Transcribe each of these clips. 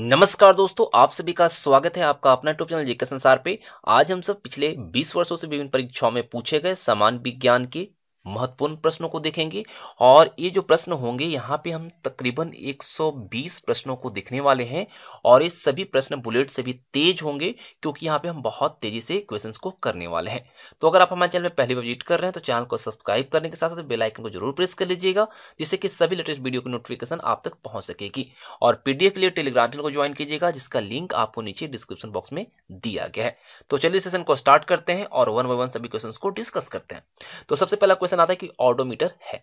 नमस्कार दोस्तों आप सभी का स्वागत है आपका अपना यूट्यूब चैनल के संसार पे आज हम सब पिछले 20 वर्षों से विभिन्न परीक्षाओं में पूछे गए समान विज्ञान के महत्वपूर्ण प्रश्नों को देखेंगे और ये जो प्रश्न होंगे यहाँ पे हम तकरीबन 120 प्रश्नों को देखने वाले हैं और ये सभी प्रश्न बुलेट से भी तेज होंगे क्योंकि यहाँ पे हम बहुत तेजी से क्वेश्चंस को करने वाले हैं तो अगर आप हमारे चैनल में पहली बार विजिट कर रहे हैं तो चैनल को सब्सक्राइब करने के साथ साथ बेलाइकन को जरूर प्रेस कर लीजिएगा जिससे कि सभी लेटेस्ट वीडियो की नोटिफिकेशन आप तक पहुँच सकेगी और पीडीएफ के लिए टेलीग्राम चैनल को ज्वाइन कीजिएगा जिसका लिंक आपको नीचे डिस्क्रिप्शन बॉक्स में दिया गया है तो चलिए सेशन को स्टार्ट करते हैं और वन बाय वन सभी क्वेश्चन को डिस्कस करते हैं तो सबसे पहला क्वेश्चन क्वेश्चन आता है कि ऑडोमीटर है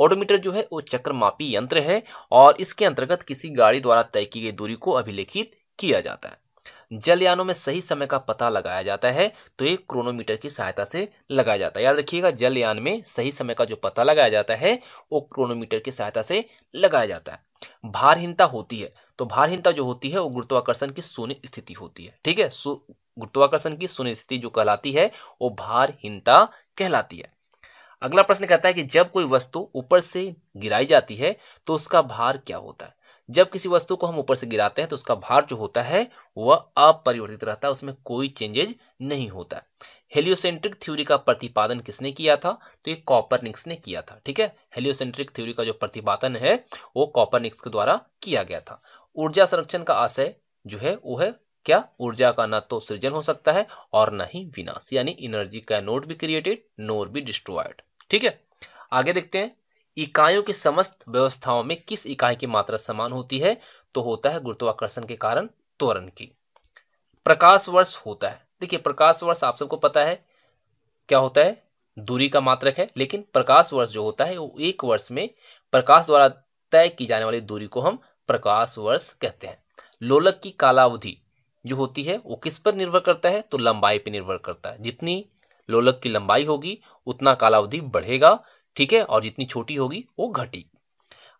ऑडोमीटर जो है वो चक्र मापी यंत्र है और इसके अंतर्गत किसी गाड़ी द्वारा तय की गई दूरी को अभिलेखित किया जाता है जलयानों में सही समय का पता लगाया जाता है तो एक क्रोनोमीटर की सहायता से लगाया जाता है याद रखिएगा जलयान में सही समय का जो पता लगाया जाता है वो क्रोनोमीटर की सहायता से लगाया जाता है भारहीनता होती है तो भारहीनता जो होती है वो गुरुत्वाकर्षण की शून्य स्थिति होती है ठीक है गुरुत्वाकर्षण की शून्य स्थिति जो कहलाती है वो भारहीनता कहलाती है अगला प्रश्न कहता है कि जब कोई वस्तु ऊपर से गिराई जाती है तो उसका भार क्या होता है जब किसी वस्तु को हम ऊपर से गिराते हैं तो उसका भार जो होता है वह अपरिवर्तित रहता है उसमें कोई चेंजेज नहीं होता हेलियोसेंट्रिक थ्योरी का प्रतिपादन किसने किया था तो ये कॉपरनिक्स ने किया था ठीक है हेलियोसेंट्रिक थ्योरी का जो प्रतिपादन है वो कॉपरनिक्स के द्वारा किया गया था ऊर्जा संरक्षण का आशय जो है वो है क्या ऊर्जा का न तो सृजन हो सकता है और न ही विनाश यानी एनर्जी का नोट भी क्रिएटेड नोर भी डिस्ट्रॉयड ठीक है आगे देखते हैं इकाइयों की समस्त व्यवस्थाओं में किस इकाई की मात्रा समान होती है तो होता है गुरुत्वाकर्षण के कारण त्वरण की प्रकाश वर्ष होता है देखिए प्रकाश वर्ष आप सबको पता है क्या होता है दूरी का मात्रक है लेकिन प्रकाश वर्ष जो होता है वो एक वर्ष में प्रकाश द्वारा तय की जाने वाली दूरी को हम प्रकाश वर्ष कहते हैं लोलक की कालावधि जो होती है वो किस पर निर्भर करता है तो लंबाई पर निर्भर करता है जितनी लोलक की लंबाई होगी उतना कालावधि बढ़ेगा ठीक है और जितनी छोटी होगी वो घटी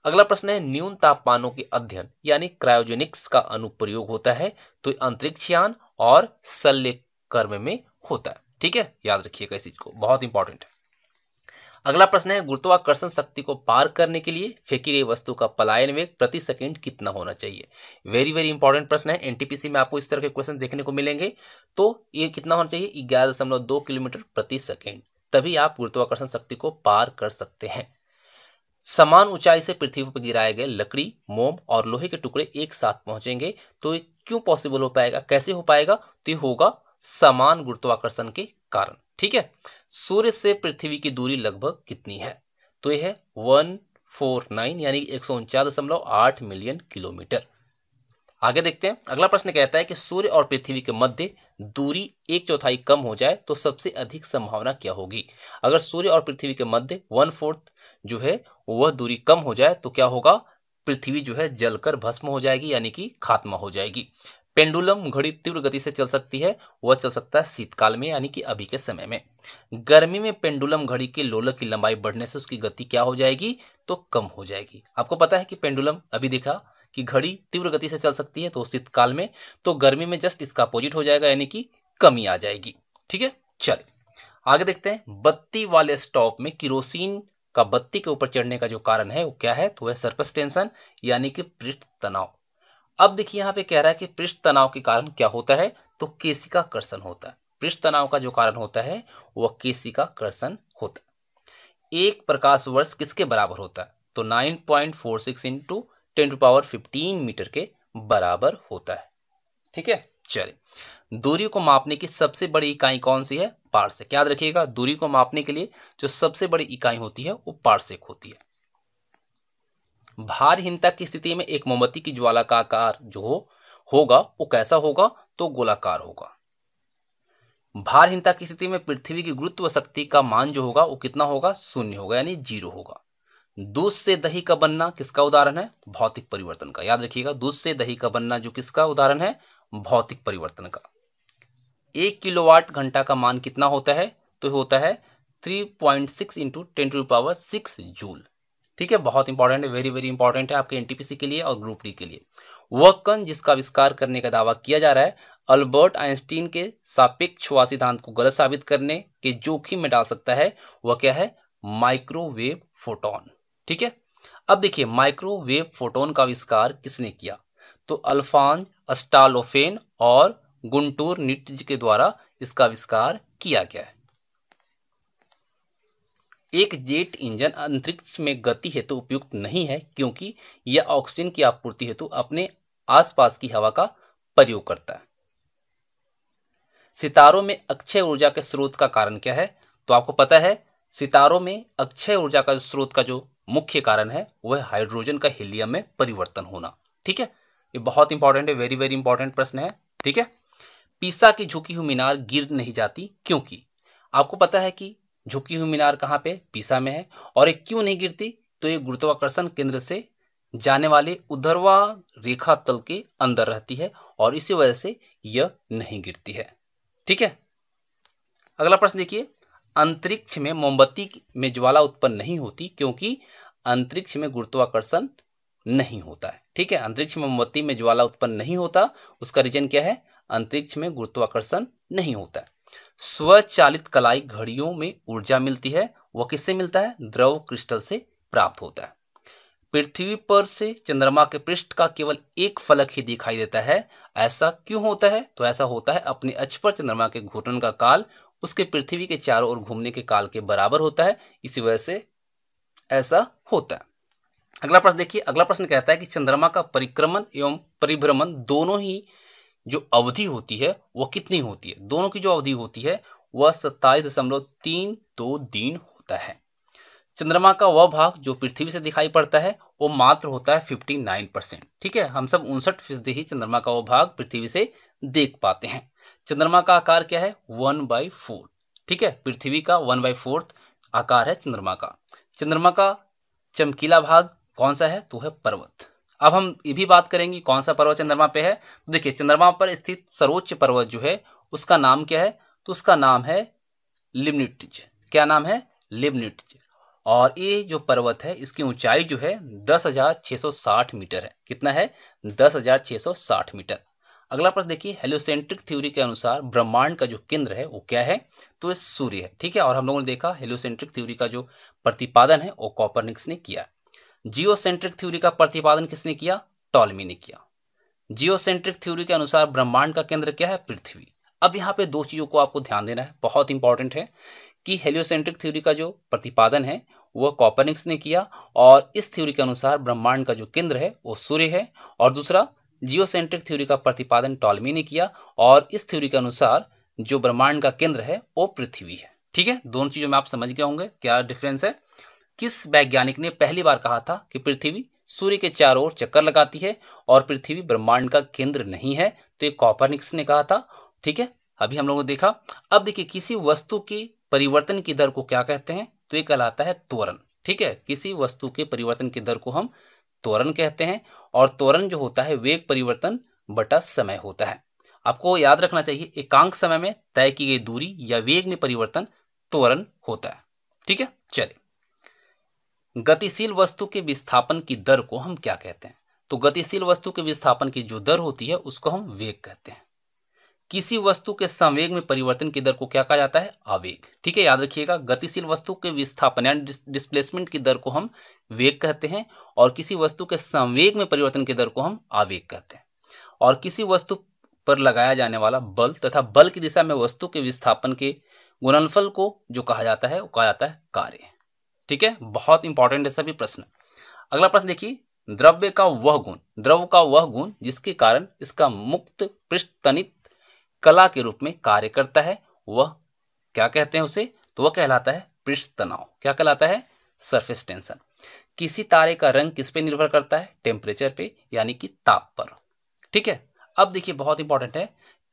अगला प्रश्न है न्यून तापमानों के अध्ययन यानी क्रायोजेनिक्स का अनुप्रयोग होता है तो अंतरिक्ष यान और शल्य कर्म में होता है ठीक है याद रखिएगा इस चीज को बहुत इंपॉर्टेंट है अगला प्रश्न है गुरुत्वाकर्षण शक्ति को पार करने के लिए फेंकी गई वस्तु का पलायन वेग प्रति सेकंड कितना होना चाहिए वेरी वेरी इंपॉर्टेंट प्रश्न है एनटीपीसी में आपको इस तरह के क्वेश्चन देखने को मिलेंगे तो ये कितना होना चाहिए ग्यारह दशमलव दो किलोमीटर प्रति सेकेंड तभी आप गुरुत्वाकर्षण शक्ति को पार कर सकते हैं समान ऊंचाई से पृथ्वी पर गिराए गए लकड़ी मोम और लोहे के टुकड़े एक साथ पहुंचेंगे तो ये क्यों पॉसिबल हो पाएगा कैसे हो पाएगा तो ये होगा समान गुरुत्वाकर्षण के कारण ठीक है सूर्य से पृथ्वी की दूरी लगभग कितनी है तो यह है वन फोर नाइन यानी एक सौ उनचास दशमलव आठ मिलियन किलोमीटर आगे देखते हैं अगला प्रश्न कहता है कि सूर्य और पृथ्वी के मध्य दूरी एक चौथाई कम हो जाए तो सबसे अधिक संभावना क्या होगी अगर सूर्य और पृथ्वी के मध्य वन फोर्थ जो है वह दूरी कम हो जाए तो क्या होगा पृथ्वी जो है जलकर भस्म हो जाएगी यानी कि खात्मा हो जाएगी पेंडुलम घड़ी तीव्र गति से चल सकती है वह चल सकता है शीतकाल में यानी कि अभी के समय में गर्मी में पेंडुलम घड़ी के लोलक की लंबाई बढ़ने से उसकी गति क्या हो जाएगी तो कम हो जाएगी आपको पता है कि पेंडुलम अभी देखा कि घड़ी तीव्र गति से चल सकती है तो शीतकाल में तो गर्मी में जस्ट इसका अपोजिट हो जाएगा यानी कि कमी आ जाएगी ठीक है चलिए आगे देखते हैं बत्ती वाले स्टॉप में किरोसिन का बत्ती के ऊपर चढ़ने का जो कारण है वो क्या है तो है सर्पस टेंशन यानी कि पृष्ठ तनाव अब देखिए यहाँ पे कह रहा है कि पृष्ठ तनाव के कारण क्या होता है तो केसिका कर्षण होता है पृष्ठ तनाव का जो कारण होता है वह केसिका कर्षण होता है एक प्रकाश वर्ष किसके बराबर होता है तो nine point four six into ten to power fifteen metre के बराबर होता है ठीक है चलिए दूरी को मापने की सबसे बड़ी इकाई कौन सी है पार्सेक याद रखिएगा दूरी को मापने के लिए जो सबसे बड़ी इकाई होती है वो पार्सेक होती है भारहीनता की स्थिति में एक मोमबत्ती की ज्वाला का आकार जो हो, होगा वो कैसा होगा तो गोलाकार होगा भारहीनता की स्थिति में पृथ्वी की गुरुत्व शक्ति का मान जो होगा वो कितना होगा शून्य होगा यानी जीरो होगा दूध से दही का बनना किसका उदाहरण है भौतिक परिवर्तन का याद रखिएगा दूध से दही का बनना जो किसका उदाहरण है भौतिक परिवर्तन का एक किलोवाट घंटा का मान कितना होता है तो होता है three point six into ten to power six joule ठीक है बहुत इंपॉर्टेंट है वेरी वेरी इंपॉर्टेंट है आपके एनटीपीसी के लिए और ग्रुप डी के लिए वकन जिसका आविष्कार करने का दावा किया जा रहा है अल्बर्ट आइंस्टीन के सापेक्ष छुआ सिद्धांत को गलत साबित करने के जोखिम में डाल सकता है वह क्या है माइक्रोवेव फोटोन ठीक है अब देखिए माइक्रोवेव फोटोन का आविष्कार किसने किया तो अल्फान अस्टालोफेन और गुंटूर नीट के द्वारा इसका आविष्कार किया गया है एक जेट इंजन अंतरिक्ष में गति हेतु तो उपयुक्त नहीं है क्योंकि यह ऑक्सीजन की आपूर्ति हेतु तो अपने आसपास की हवा का प्रयोग करता है सितारों में अक्षय ऊर्जा के स्रोत का कारण क्या है तो आपको पता है सितारों में अक्षय ऊर्जा का स्रोत का जो मुख्य कारण है वह हाइड्रोजन का हिलियम में परिवर्तन होना ठीक है ये बहुत इंपॉर्टेंट है वेरी वेरी इंपॉर्टेंट प्रश्न है ठीक है पीसा की झुकी हुई मीनार गिर नहीं जाती क्योंकि आपको पता है कि झुकी हुई मीनार कहाँ पे पीसा में है और ये क्यों नहीं गिरती तो ये गुरुत्वाकर्षण केंद्र से जाने वाले उधरवा रेखा तल के अंदर रहती है और इसी वजह से यह नहीं गिरती है ठीक है अगला प्रश्न देखिए अंतरिक्ष में मोमबत्ती में ज्वाला उत्पन्न नहीं होती क्योंकि अंतरिक्ष में गुरुत्वाकर्षण नहीं होता है ठीक है अंतरिक्ष में मोमबत्ती में ज्वाला उत्पन्न नहीं होता उसका रीजन क्या है अंतरिक्ष में गुरुत्वाकर्षण नहीं होता है स्वचालित कलाई घड़ियों में ऊर्जा मिलती है वह किससे मिलता है द्रव क्रिस्टल से प्राप्त होता है पृथ्वी पर से चंद्रमा के पृष्ठ का केवल एक फलक ही दिखाई देता है ऐसा क्यों होता है तो ऐसा होता है अपने अक्ष पर चंद्रमा के घूटन का काल उसके पृथ्वी के चारों ओर घूमने के काल के बराबर होता है इसी वजह से ऐसा होता है अगला प्रश्न देखिए अगला प्रश्न कहता है कि चंद्रमा का परिक्रमण एवं परिभ्रमण दोनों ही जो अवधि होती है वह कितनी होती है दोनों की जो अवधि होती है वह सत्ताईस दशमलव तीन दो दिन होता है चंद्रमा का वह भाग जो पृथ्वी से दिखाई पड़ता है वो मात्र होता है फिफ्टी नाइन परसेंट ठीक है हम सब उनसठ फीसदी ही चंद्रमा का वह भाग पृथ्वी से देख पाते हैं चंद्रमा का आकार क्या है वन बाई फोर ठीक है पृथ्वी का वन बाई फोर्थ आकार है चंद्रमा का चंद्रमा का चमकीला भाग कौन सा है तो है पर्वत अब हम ये भी बात करेंगे कौन सा पर्वत चंद्रमा पे है तो देखिए चंद्रमा पर स्थित सर्वोच्च पर्वत जो है उसका नाम क्या है तो उसका नाम है लिबनिटिज क्या नाम है लिबनिटिज और ये जो पर्वत है इसकी ऊंचाई जो है दस हज़ार छः सौ साठ मीटर है कितना है दस हज़ार छः सौ साठ मीटर अगला प्रश्न देखिए हेलोसेंट्रिक थ्योरी के अनुसार ब्रह्मांड का जो केंद्र है वो क्या है तो ये सूर्य है ठीक है और हम लोगों ने देखा हेलोसेंट्रिक थ्योरी का जो प्रतिपादन है वो कॉपरनिक्स ने किया जियोसेंट्रिक थ्योरी का प्रतिपादन किसने किया टॉलमी ने किया जियोसेंट्रिक थ्योरी के अनुसार ब्रह्मांड का केंद्र क्या है पृथ्वी अब यहाँ पे दो चीज़ों को आपको ध्यान देना है बहुत इंपॉर्टेंट है कि हेलियोसेंट्रिक थ्योरी का जो प्रतिपादन है वह कॉपरनिक्स ने किया और इस थ्योरी के अनुसार ब्रह्मांड का जो केंद्र है वो सूर्य है और दूसरा जियोसेंट्रिक थ्योरी का प्रतिपादन टॉलमी ने किया और इस थ्योरी के अनुसार जो ब्रह्मांड का केंद्र है वो पृथ्वी है ठीक है दोनों चीज़ों में आप समझ गए होंगे क्या डिफरेंस है किस वैज्ञानिक ने पहली बार कहा था कि पृथ्वी सूर्य के चारों ओर चक्कर लगाती है और पृथ्वी ब्रह्मांड का केंद्र नहीं है तो ये कॉपरनिक्स ने कहा था ठीक है अभी हम लोगों ने देखा अब देखिए किसी वस्तु के परिवर्तन की दर को क्या कहते हैं तो ये कहलाता है त्वरण ठीक है किसी वस्तु के परिवर्तन की दर को हम त्वरण कहते हैं और त्वरण जो होता है वेग परिवर्तन बटा समय होता है आपको याद रखना चाहिए एकांक समय में तय की गई दूरी या वेग में परिवर्तन त्वरण होता है ठीक है चलिए गतिशील वस्तु के विस्थापन की दर को हम क्या कहते हैं तो गतिशील वस्तु के विस्थापन की जो दर होती है उसको हम वेग कहते हैं किसी वस्तु के संवेग में परिवर्तन की दर को क्या कहा जाता है आवेग ठीक है याद रखिएगा गतिशील वस्तु के विस्थापन यानी डिस्प्लेसमेंट की दर को हम वेग कहते हैं और किसी वस्तु के संवेग में परिवर्तन की दर को हम आवेग कहते हैं और किसी वस्तु पर लगाया जाने वाला बल तथा बल की दिशा में वस्तु के विस्थापन के गुणनफल को जो कहा जाता है वो कहा जाता है कार्य ठीक है बहुत इंपॉर्टेंट है सभी प्रश्न अगला प्रश्न देखिए द्रव्य का वह गुण द्रव का वह गुण जिसके कारण इसका मुक्त पृष्ठतनित कला के रूप में कार्य करता है वह क्या कहते हैं उसे तो वह कहलाता है पृष्ठ तनाव क्या कहलाता है सरफेस टेंशन किसी तारे का रंग किस पे निर्भर करता है टेम्परेचर पे यानी कि ताप पर ठीक है अब देखिए बहुत इंपॉर्टेंट है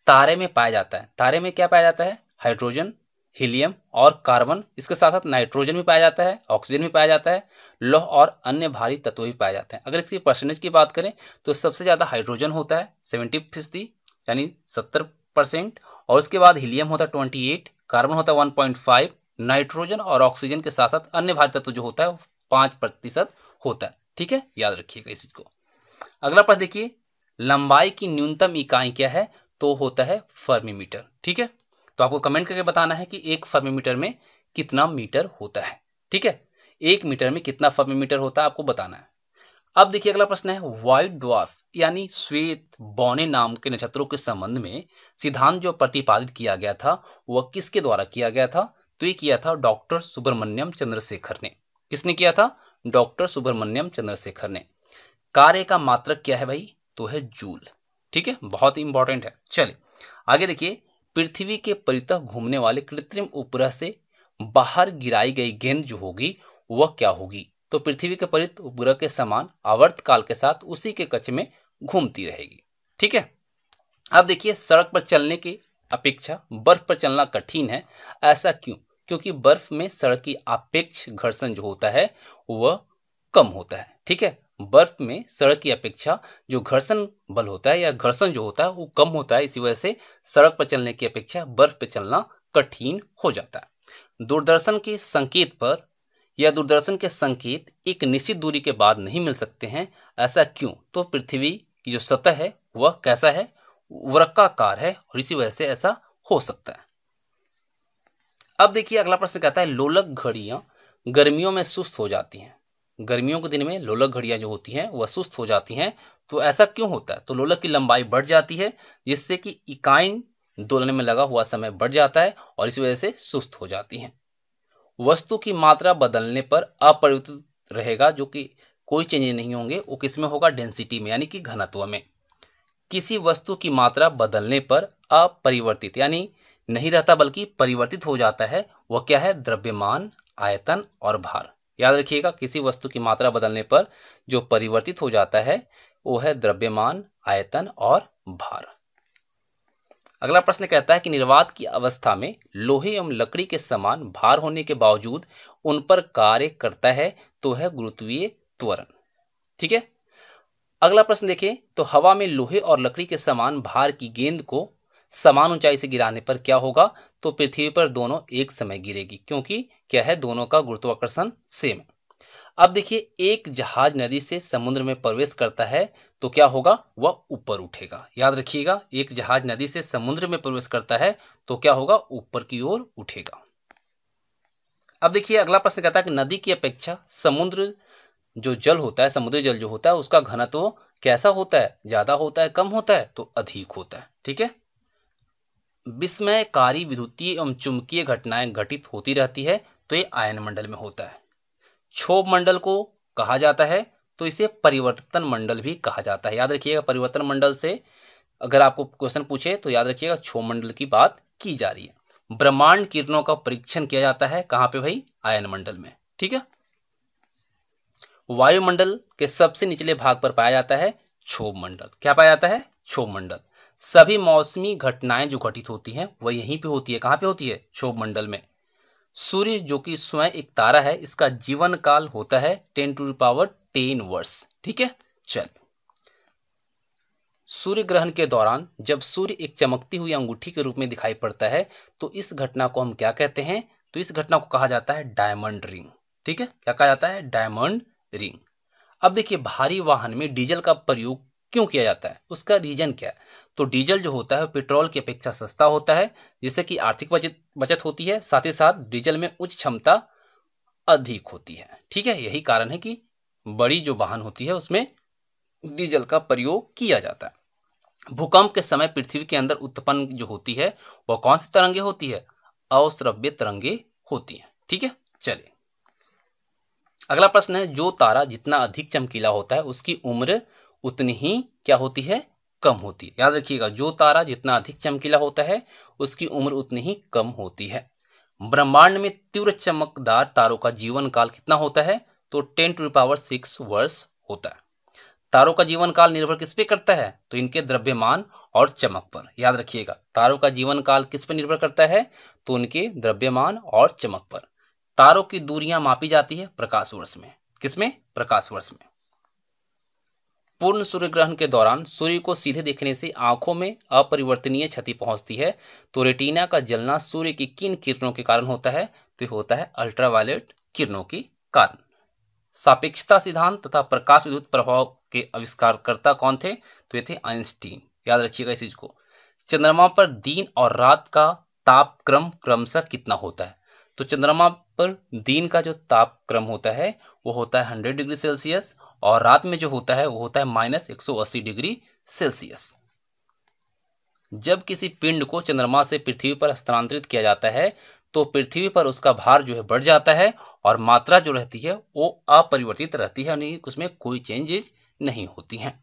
तारे में पाया जाता है तारे में क्या पाया जाता है हाइड्रोजन हीलियम और कार्बन इसके साथ साथ नाइट्रोजन भी पाया जाता है ऑक्सीजन भी पाया जाता है लोह और अन्य भारी तत्व भी पाए जाते हैं अगर इसकी परसेंटेज की बात करें तो सबसे ज़्यादा हाइड्रोजन होता है सेवेंटी फीसदी यानी सत्तर परसेंट और उसके बाद हीलियम होता है ट्वेंटी एट कार्बन होता है वन पॉइंट फाइव नाइट्रोजन और ऑक्सीजन के साथ साथ अन्य भारी तत्व जो होता है पाँच प्रतिशत होता है ठीक है याद रखिएगा इस चीज़ को अगला प्रश्न देखिए लंबाई की न्यूनतम इकाई क्या है तो होता है फर्मीमीटर ठीक है तो आपको कमेंट करके बताना है कि एक फर्मीमीटर में कितना मीटर होता है ठीक है एक मीटर में कितना फर्मीमीटर होता है आपको बताना है अब देखिए अगला प्रश्न है व्हाइट ड्वार्फ यानी श्वेत बौने नाम के नक्षत्रों के संबंध में सिद्धांत जो प्रतिपादित किया गया था वह किसके द्वारा किया गया था तो ये किया था डॉक्टर सुब्रमण्यम चंद्रशेखर ने किसने किया था डॉक्टर सुब्रमण्यम चंद्रशेखर ने कार्य का मात्रक क्या है भाई तो है जूल ठीक है बहुत इंपॉर्टेंट है चलिए आगे देखिए पृथ्वी के परितः घूमने वाले कृत्रिम उपग्रह से बाहर गिराई गई गेंद जो होगी वह क्या होगी तो पृथ्वी के परित उपग्रह के समान आवर्त काल के साथ उसी के कक्ष में घूमती रहेगी ठीक है अब देखिए सड़क पर चलने की अपेक्षा बर्फ पर चलना कठिन है ऐसा क्यों क्योंकि बर्फ में सड़क की अपेक्ष घर्षण जो होता है वह कम होता है ठीक है बर्फ में सड़क की अपेक्षा जो घर्षण बल होता है या घर्षण जो होता है वो कम होता है इसी वजह से सड़क पर चलने की अपेक्षा बर्फ पर चलना कठिन हो जाता है दूरदर्शन के संकेत पर या दूरदर्शन के संकेत एक निश्चित दूरी के बाद नहीं मिल सकते हैं ऐसा क्यों तो पृथ्वी की जो सतह है वह कैसा है वृक्काकार है और इसी वजह से ऐसा हो सकता है अब देखिए अगला प्रश्न कहता है लोलक घड़ियां गर्मियों में सुस्त हो जाती हैं गर्मियों के दिन में लोलक घड़ियाँ जो होती हैं वह सुस्त हो जाती हैं तो ऐसा क्यों होता है तो लोलक की लंबाई बढ़ जाती है जिससे कि इकाइन दोलने में लगा हुआ समय बढ़ जाता है और इस वजह से सुस्त हो जाती हैं वस्तु की मात्रा बदलने पर अपरिवर्तित रहेगा जो कि कोई चेंजेज नहीं होंगे वो किस में होगा डेंसिटी में यानी कि घनत्व में किसी वस्तु की मात्रा बदलने पर अपरिवर्तित यानी नहीं रहता बल्कि परिवर्तित हो जाता है वह क्या है द्रव्यमान आयतन और भार याद रखिएगा किसी वस्तु की मात्रा बदलने पर जो परिवर्तित हो जाता है वो है द्रव्यमान आयतन और भार अगला प्रश्न कहता है कि निर्वात की अवस्था में लोहे एवं लकड़ी के समान भार होने के बावजूद उन पर कार्य करता है तो है गुरुत्वीय त्वरण ठीक है अगला प्रश्न देखें तो हवा में लोहे और लकड़ी के समान भार की गेंद को समान ऊंचाई से गिराने पर क्या होगा तो पृथ्वी पर दोनों एक समय गिरेगी क्योंकि क्या है दोनों का गुरुत्वाकर्षण सेम है अब देखिए एक जहाज नदी से समुद्र में प्रवेश करता है तो क्या होगा वह ऊपर उठेगा याद रखिएगा एक जहाज नदी से समुद्र में प्रवेश करता है तो क्या होगा ऊपर की ओर उठेगा अब देखिए अगला प्रश्न कहता है कि नदी की अपेक्षा समुद्र जो जल होता है समुद्री जल जो होता है उसका घनत्व कैसा होता है ज़्यादा होता है कम होता है तो अधिक होता है ठीक है विस्मयकारी विद्युतीय एवं चुंबकीय घटनाएं घटित होती रहती है तो ये आयन मंडल में होता है क्षोभ मंडल को कहा जाता है तो इसे परिवर्तन मंडल भी कहा जाता है याद रखिएगा परिवर्तन मंडल से अगर आपको क्वेश्चन पूछे तो याद रखिएगा क्षोभ मंडल की बात की जा रही है ब्रह्मांड किरणों का परीक्षण किया जाता है कहाँ पे भाई आयन मंडल में ठीक है वायुमंडल के सबसे निचले भाग पर पाया जाता है क्षोभ मंडल क्या पाया जाता है क्षोभ मंडल सभी मौसमी घटनाएं जो घटित होती हैं वह यहीं पे होती है कहाँ पे होती है क्षोभ मंडल में सूर्य जो कि स्वयं एक तारा है इसका जीवन काल होता है टेन टू पावर टेन वर्ष ठीक है चल सूर्य ग्रहण के दौरान जब सूर्य एक चमकती हुई अंगूठी के रूप में दिखाई पड़ता है तो इस घटना को हम क्या कहते हैं तो इस घटना को कहा जाता है डायमंड रिंग ठीक है क्या कहा जाता है डायमंड रिंग अब देखिए भारी वाहन में डीजल का प्रयोग क्यों किया जाता है उसका रीजन क्या है तो डीजल जो होता है पेट्रोल की अपेक्षा सस्ता होता है जिससे कि आर्थिक बचत बचत होती है साथ ही साथ डीजल में उच्च क्षमता अधिक होती है ठीक है यही कारण है कि बड़ी जो वाहन होती है उसमें डीजल का प्रयोग किया जाता है भूकंप के समय पृथ्वी के अंदर उत्पन्न जो होती है वह कौन सी तरंगे होती है अवस्रव्य तरंगे होती हैं ठीक है चलिए अगला प्रश्न है जो तारा जितना अधिक चमकीला होता है उसकी उम्र उतनी ही क्या होती है कम होती है याद रखिएगा जो तारा जितना अधिक चमकीला होता है उसकी उम्र उतनी ही कम होती है ब्रह्मांड में तीव्र चमकदार तारों का जीवन काल कितना होता है तो टेन टू पावर सिक्स वर्ष होता है तारों का जीवन काल निर्भर किस पे करता है तो इनके द्रव्यमान और चमक पर याद रखिएगा तारों का जीवन काल किस पर निर्भर करता है तो उनके द्रव्यमान और चमक पर तारों की दूरियां मापी जाती है प्रकाश वर्ष में किसमें प्रकाश वर्ष में पूर्ण सूर्य ग्रहण के दौरान सूर्य को सीधे देखने से आंखों में अपरिवर्तनीय क्षति पहुंचती है तो रेटिना का जलना सूर्य की किन किरणों के कारण होता है तो होता है अल्ट्रावायलेट किरणों के कारण सापेक्षता सिद्धांत तथा प्रकाश विद्युत प्रभाव के आविष्कारकर्ता कौन थे तो ये थे आइंस्टीन याद रखिएगा इस चीज को चंद्रमा पर दिन और रात का तापक्रम क्रमशः कितना होता है तो चंद्रमा पर दिन का जो तापक्रम होता है वो होता है हंड्रेड डिग्री सेल्सियस और रात में जो होता है वो होता है माइनस एक सौ अस्सी डिग्री सेल्सियस जब किसी पिंड को चंद्रमा से पृथ्वी पर स्थानांतरित किया जाता है तो पृथ्वी पर उसका भार जो है बढ़ जाता है और मात्रा जो रहती है वो अपरिवर्तित रहती है यानी उसमें कोई चेंजेज नहीं होती हैं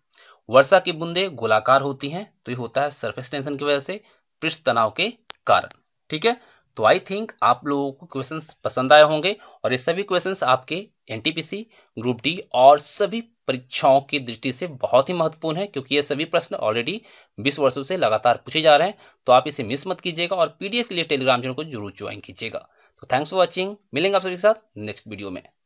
वर्षा की बूंदें गोलाकार होती हैं तो ये होता है सरफेस टेंशन की वजह से पृष्ठ तनाव के कारण ठीक है तो आई थिंक आप लोगों को क्वेश्चंस पसंद आए होंगे और ये सभी क्वेश्चंस आपके एनटीपीसी ग्रुप डी और सभी परीक्षाओं की दृष्टि से बहुत ही महत्वपूर्ण है क्योंकि ये सभी प्रश्न ऑलरेडी बीस वर्षों से लगातार पूछे जा रहे हैं तो आप इसे मिस मत कीजिएगा और पीडीएफ के लिए टेलीग्राम चैनल को जरूर ज्वाइन कीजिएगा तो थैंक्स फॉर वॉचिंग मिलेंगे आप सभी के साथ नेक्स्ट वीडियो में